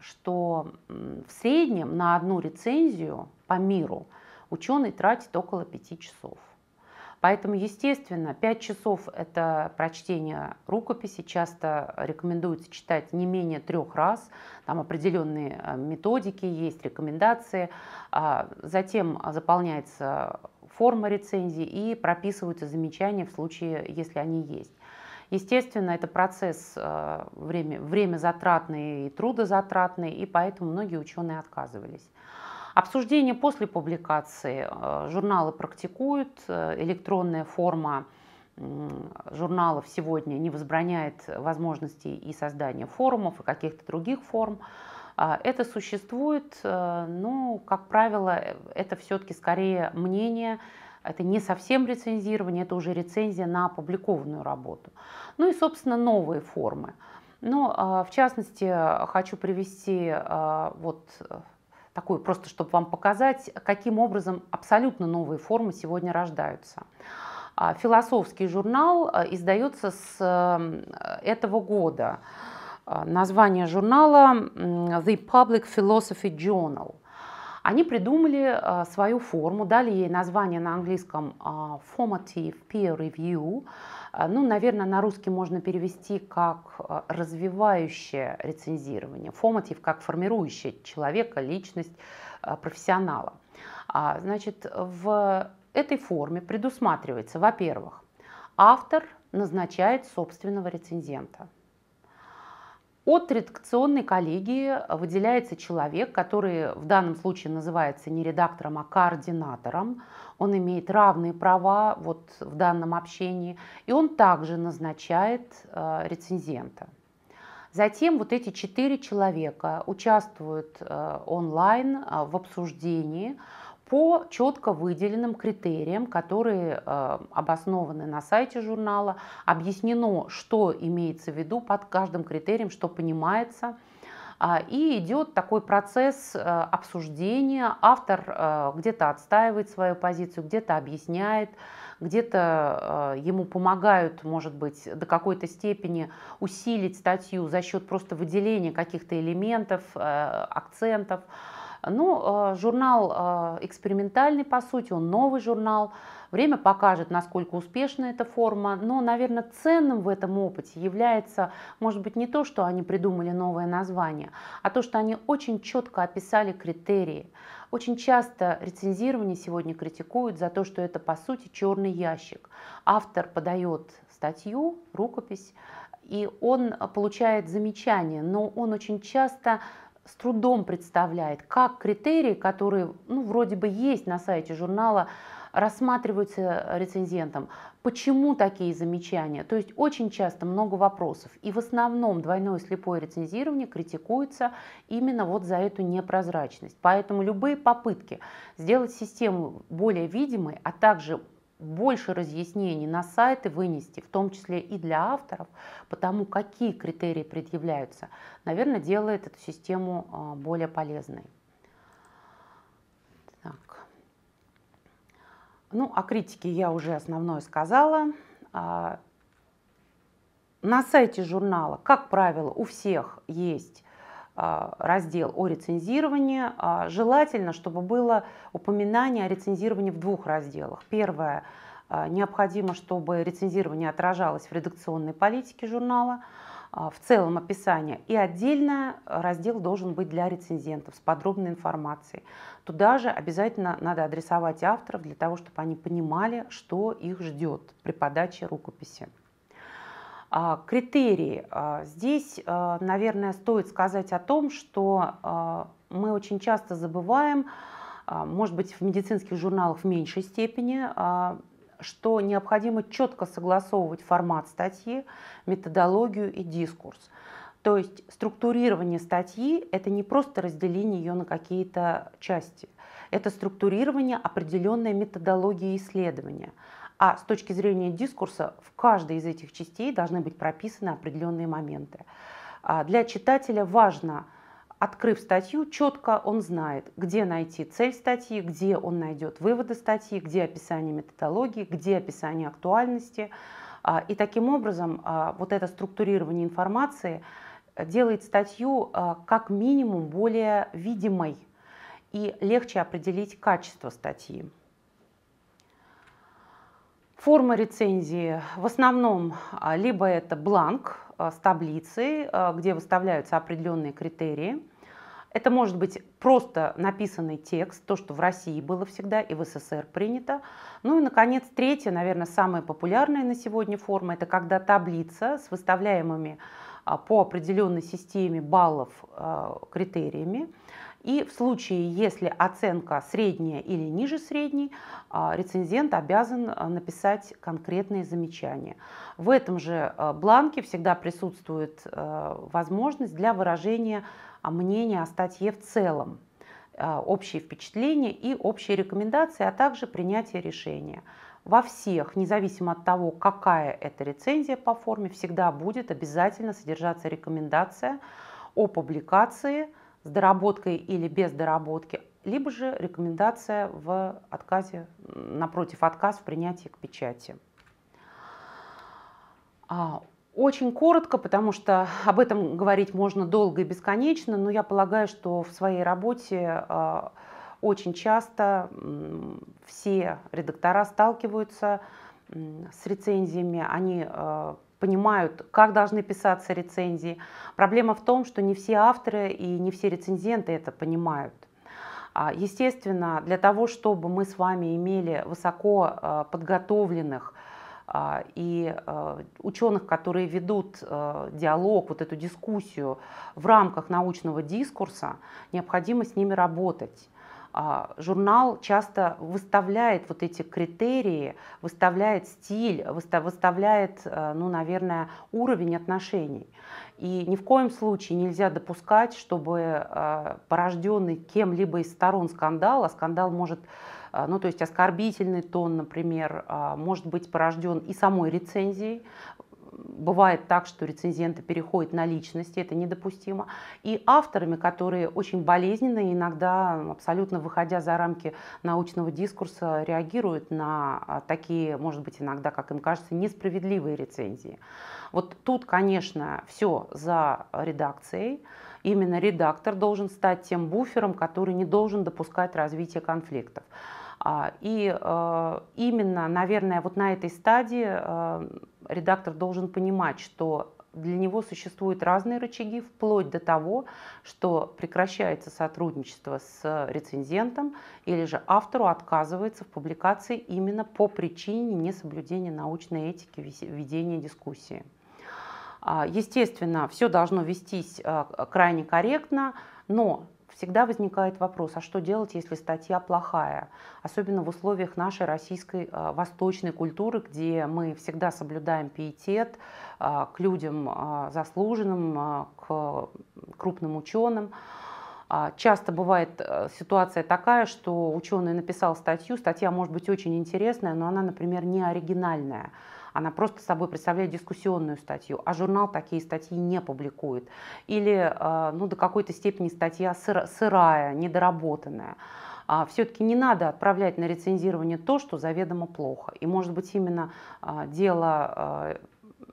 S1: что в среднем на одну рецензию по миру ученый тратит около 5 часов. Поэтому, естественно, 5 часов – это прочтение рукописи. Часто рекомендуется читать не менее трех раз. Там определенные э, методики есть, рекомендации. А, затем заполняется форма рецензии и прописываются замечания в случае, если они есть. Естественно, это процесс э, время, время затратный и трудозатратный, и поэтому многие ученые отказывались. Обсуждение после публикации э, журналы практикуют, э, электронная форма журналов сегодня не возбраняет возможности и создания форумов, и каких-то других форм. Это существует, но, как правило, это все-таки скорее мнение, это не совсем рецензирование, это уже рецензия на опубликованную работу. Ну и, собственно, новые формы. Но, ну, а, в частности, хочу привести а, вот э, такую, просто чтобы вам показать, каким образом абсолютно новые формы сегодня рождаются. А, философский журнал э, издается с э, этого года. Название журнала The Public Philosophy Journal – они придумали э, свою форму, дали ей название на английском э, formative peer review. Э, ну, наверное, на русский можно перевести как э, развивающее рецензирование. Formative как формирующее человека, личность, э, профессионала. А, значит, в этой форме предусматривается, во-первых, автор назначает собственного рецензента – от редакционной коллегии выделяется человек, который в данном случае называется не редактором, а координатором. Он имеет равные права вот в данном общении, и он также назначает э, рецензента. Затем вот эти четыре человека участвуют э, онлайн э, в обсуждении, по четко выделенным критериям, которые э, обоснованы на сайте журнала. Объяснено, что имеется в виду под каждым критерием, что понимается. А, и идет такой процесс э, обсуждения. Автор э, где-то отстаивает свою позицию, где-то объясняет, где-то э, ему помогают, может быть, до какой-то степени усилить статью за счет просто выделения каких-то элементов, акцентов. Ну, э, журнал э, экспериментальный, по сути, он новый журнал. Время покажет, насколько успешна эта форма. Но, наверное, ценным в этом опыте является, может быть, не то, что они придумали новое название, а то, что они очень четко описали критерии. Очень часто рецензирование сегодня критикуют за то, что это, по сути, черный ящик. Автор подает статью, рукопись, и он получает замечания, но он очень часто с трудом представляет, как критерии, которые ну, вроде бы есть на сайте журнала, рассматриваются рецензентом. Почему такие замечания? То есть очень часто много вопросов. И в основном двойное слепое рецензирование критикуется именно вот за эту непрозрачность. Поэтому любые попытки сделать систему более видимой, а также больше разъяснений на сайты вынести, в том числе и для авторов, потому какие критерии предъявляются, наверное, делает эту систему а, более полезной. Так. Ну, о критике я уже основное сказала. А, на сайте журнала, как правило, у всех есть а, раздел о рецензировании. А, желательно, чтобы было упоминание о рецензировании в двух разделах. Первое а, – необходимо, чтобы рецензирование отражалось в редакционной политике журнала, в целом описание. И отдельно раздел должен быть для рецензентов с подробной информацией. Туда же обязательно надо адресовать авторов для того, чтобы они понимали, что их ждет при подаче рукописи. А, критерии. А, здесь, а, наверное, стоит сказать о том, что мы очень часто забываем, может быть, в медицинских журналах в меньшей степени, что необходимо четко согласовывать формат статьи, методологию и дискурс. То есть структурирование статьи – это не просто разделение ее на какие-то части. Это структурирование определенной методологии исследования – а с точки зрения дискурса в каждой из этих частей должны быть прописаны определенные моменты. А для читателя важно, открыв статью, четко он знает, где найти цель статьи, где он найдет выводы статьи, где описание методологии, где описание актуальности. А, и таким образом а, вот это структурирование информации э, делает статью как минимум более видимой и легче определить качество статьи. Форма рецензии в основном а, либо это бланк а, с таблицей, а, где выставляются определенные критерии. Это может быть просто написанный текст, то, что в России было всегда и в СССР принято. Ну и, наконец, третья, наверное, самая популярная на сегодня форма, это когда таблица с выставляемыми по определенной системе баллов критериями – и в случае, если оценка средняя или ниже средней, а, рецензент обязан а, написать конкретные замечания. В этом же а, бланке всегда присутствует возможность для выражения мнения о статье в целом общие впечатления и общие рекомендации, а также принятие решения. Во всех, независимо от того, какая это рецензия по форме, всегда будет обязательно содержаться рекомендация о публикации – с доработкой или без доработки, либо же рекомендация в отказе, напротив, отказ в принятии к печати. А, очень коротко, потому что об этом говорить можно долго и бесконечно, но я полагаю, что в своей работе а, очень часто все редактора сталкиваются с рецензиями, они а, понимают, как должны писаться рецензии. Проблема в том, что не все авторы и не все рецензенты это понимают. А, естественно, для того, чтобы мы с вами имели высоко а, подготовленных а, и ученых, которые ведут диалог, вот эту дискуссию в рамках научного дискурса, необходимо с ними работать. А, журнал часто выставляет вот эти критерии, выставляет стиль, выставляет, э, ну, наверное, уровень отношений. И ни в коем случае нельзя допускать, чтобы э, порожденный кем-либо из сторон скандал, а скандал может э, ну, то есть оскорбительный тон, например, а, может быть порожден и самой рецензией, бывает так, что рецензенты переходят на личности, это недопустимо. И авторами, которые очень болезненно, иногда абсолютно выходя за рамки научного дискурса, реагируют на а, такие, может быть, иногда, как им кажется, несправедливые рецензии. Вот тут, конечно, все за редакцией. Именно редактор должен стать тем буфером, который не должен допускать развития конфликтов. А, и э, именно, наверное, вот на этой стадии э, редактор должен понимать, что для него существуют разные рычаги, вплоть до того, что прекращается сотрудничество с рецензентом или же автору отказывается в публикации именно по причине несоблюдения научной этики ведения дискуссии. А, естественно, все должно вестись э, крайне корректно, но всегда возникает вопрос, а что делать, если статья плохая? Особенно в условиях нашей российской э, восточной культуры, где мы всегда соблюдаем пиетет э, к людям э, заслуженным, э, к крупным ученым. А, часто бывает э, ситуация такая, что ученый написал статью, статья может быть очень интересная, но она, например, не оригинальная. Она просто собой представляет дискуссионную статью, а журнал такие статьи не публикует. Или э, ну, до какой-то степени статья сырая, недоработанная а, все-таки не надо отправлять на рецензирование то, что заведомо плохо. И, может быть, именно э, дело э,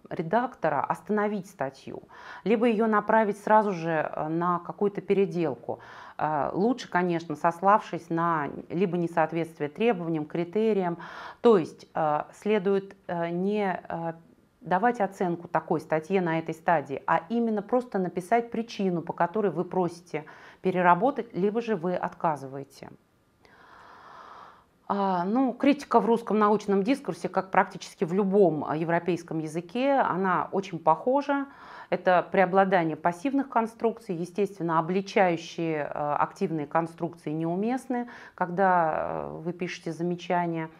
S1: редактора остановить статью, либо ее направить сразу же э, на какую-то переделку. Э, лучше, конечно, сославшись на либо несоответствие требованиям, критериям. То есть э, следует не давать оценку такой статье на этой стадии, а именно просто написать причину, по которой вы просите переработать, либо же вы отказываете. А, ну, критика в русском научном дискурсе, как практически в любом а, европейском языке, она очень похожа. Это преобладание пассивных конструкций, естественно, обличающие а, активные конструкции неуместны, когда вы пишете замечания –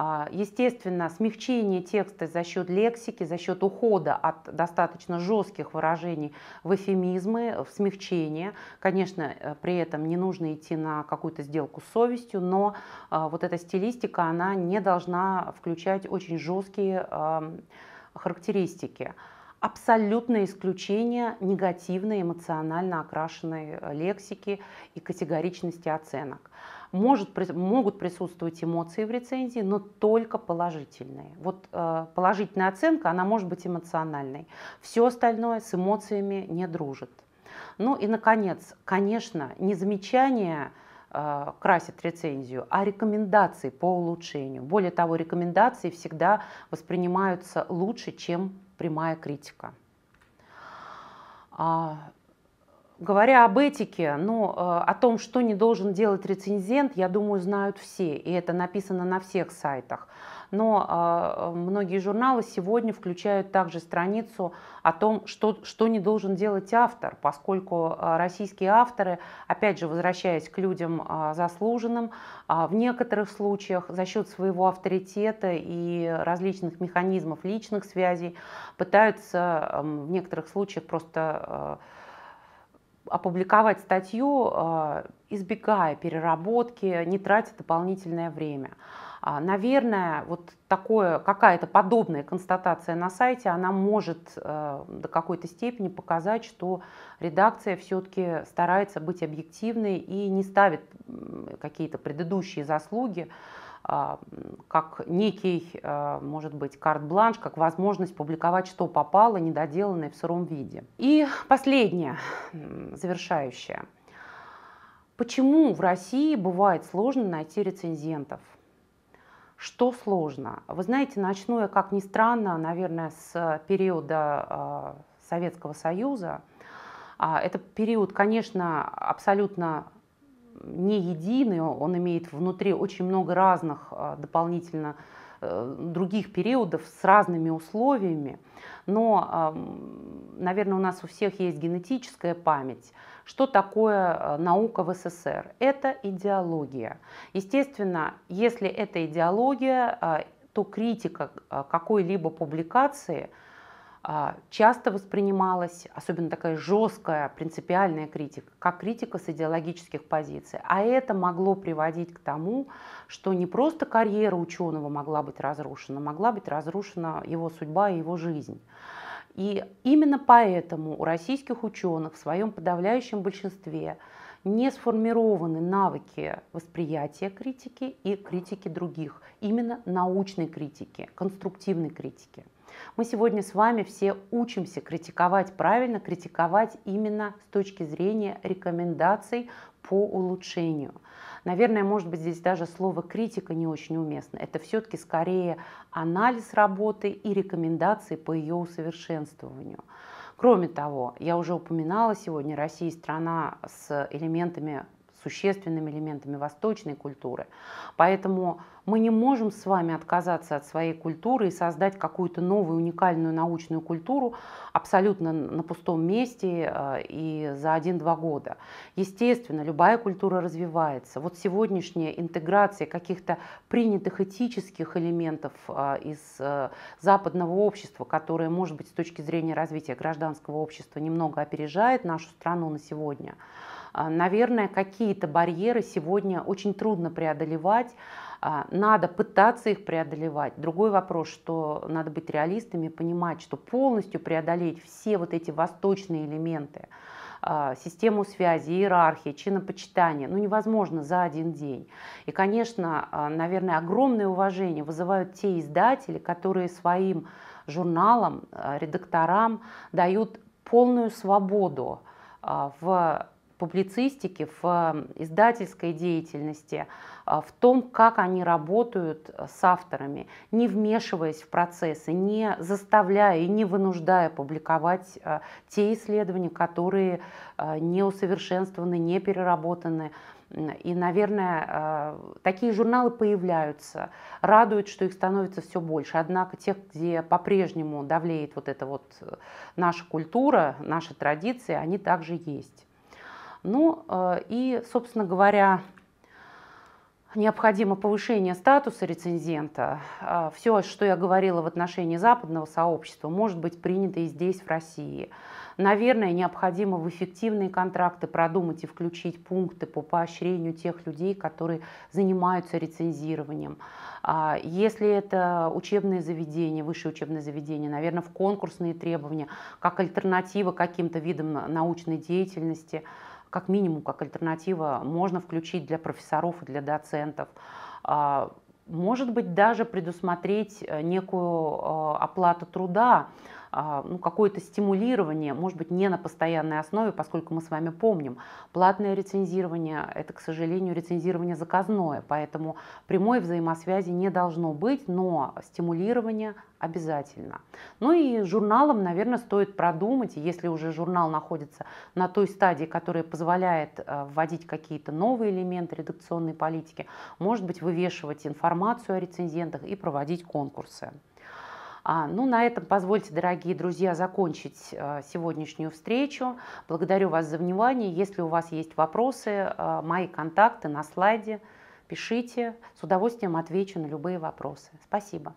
S1: а, естественно, смягчение текста за счет лексики, за счет ухода от достаточно жестких выражений в эфемизмы, в смягчение. Конечно, э, при этом не нужно идти на какую-то сделку с совестью, но а, вот эта стилистика, она не должна включать очень жесткие характеристики абсолютное исключение негативной эмоционально окрашенной э, лексики и категоричности оценок. Может, могут присутствовать эмоции в рецензии, но только положительные. Вот э, положительная оценка, она может быть эмоциональной. Все остальное с эмоциями не дружит. Ну и, наконец, конечно, не замечание э, красит рецензию, а рекомендации по улучшению. Более того, рекомендации всегда воспринимаются лучше, чем прямая критика. А, Говоря об этике, но э, о том, что не должен делать рецензент, я думаю, знают все, и это написано на всех сайтах. Но э, многие журналы сегодня включают также страницу о том, что, что не должен делать автор, поскольку э, российские авторы, опять же, возвращаясь к людям заслуженным, в некоторых случаях за счет своего авторитета и различных механизмов личных связей пытаются эм, в некоторых случаях просто опубликовать статью, а, избегая переработки, не тратя дополнительное время. А, наверное, вот такое, какая-то подобная констатация на сайте, она может а, до какой-то степени показать, что редакция все-таки старается быть объективной и не ставит какие-то предыдущие заслуги а, как некий, а, может быть, карт-бланш, как возможность публиковать, что попало, недоделанное в сыром виде. И последнее, завершающее. Почему в России бывает сложно найти рецензентов? Что сложно? Вы знаете, начну я, как ни странно, наверное, с периода а, Советского Союза. Это период, конечно, абсолютно не единый, он имеет внутри очень много разных а, дополнительно э, других периодов с разными условиями. Но, наверное, у нас у всех есть генетическая память. Что такое э, наука в СССР? Это идеология. Естественно, если это идеология, а, то критика а, какой-либо публикации – а, часто воспринималась, особенно такая жесткая, принципиальная критика, как критика с идеологических позиций. А это могло приводить к тому, что не просто карьера ученого могла быть разрушена, могла быть разрушена его судьба и его жизнь. И именно поэтому у российских ученых в своем подавляющем большинстве не сформированы навыки восприятия критики и критики других, именно научной критики, конструктивной критики. Мы сегодня с вами все учимся критиковать правильно, критиковать именно с точки зрения рекомендаций по улучшению. Наверное, может быть, здесь даже слово критика не очень уместно. Это все-таки скорее анализ работы и рекомендации по ее усовершенствованию. Кроме того, я уже упоминала сегодня, Россия страна с элементами существенными элементами восточной культуры. Поэтому мы не можем с вами отказаться от своей культуры и создать какую-то новую уникальную научную культуру абсолютно на пустом месте э, и за один-два года. Естественно, любая культура развивается. Вот сегодняшняя интеграция каких-то принятых этических элементов э, из э, западного общества, которое, может быть, с точки зрения развития гражданского общества немного опережает нашу страну на сегодня – а, наверное, какие-то барьеры сегодня очень трудно преодолевать. А, надо пытаться их преодолевать. Другой вопрос, что надо быть реалистами, понимать, что полностью преодолеть все вот эти восточные элементы, а, систему связи, иерархии, чинопочитания, ну невозможно за один день. И, конечно, наверное, огромное уважение вызывают те издатели, которые своим журналам, редакторам дают полную свободу в публицистике, в издательской деятельности, а, в том, как они работают э, с авторами, не вмешиваясь в процессы, не заставляя и не вынуждая публиковать э, те исследования, которые э, не усовершенствованы, не переработаны. И, наверное, такие журналы появляются. радуют, что их становится все больше. Однако тех, где по-прежнему давлеет вот эта вот наша культура, наши традиции, они также есть. Ну э, и, собственно говоря, необходимо повышение статуса рецензента. А, Все, что я говорила в отношении западного сообщества, может быть принято и здесь, в России. Наверное, необходимо в эффективные контракты продумать и включить пункты по поощрению тех людей, которые занимаются рецензированием. А, если это учебное заведение, высшее учебное заведение, наверное, в конкурсные требования, как альтернатива каким-то видам научной деятельности – как минимум, как альтернатива можно включить для профессоров и для доцентов. А, может быть, даже предусмотреть э, некую э, оплату труда а, ну, какое-то стимулирование, может быть, не на постоянной основе, поскольку мы с вами помним, платное рецензирование – это, к сожалению, рецензирование заказное, поэтому прямой взаимосвязи не должно быть, но стимулирование обязательно. Ну и журналам, наверное, стоит продумать, если уже журнал находится на той стадии, которая позволяет э, вводить какие-то новые элементы редакционной политики, может быть, вывешивать информацию о рецензентах и проводить конкурсы. А, ну, на этом позвольте, дорогие друзья, закончить а, сегодняшнюю встречу. Благодарю вас за внимание. Если у вас есть вопросы, а, мои контакты на слайде, пишите. С удовольствием отвечу на любые вопросы. Спасибо.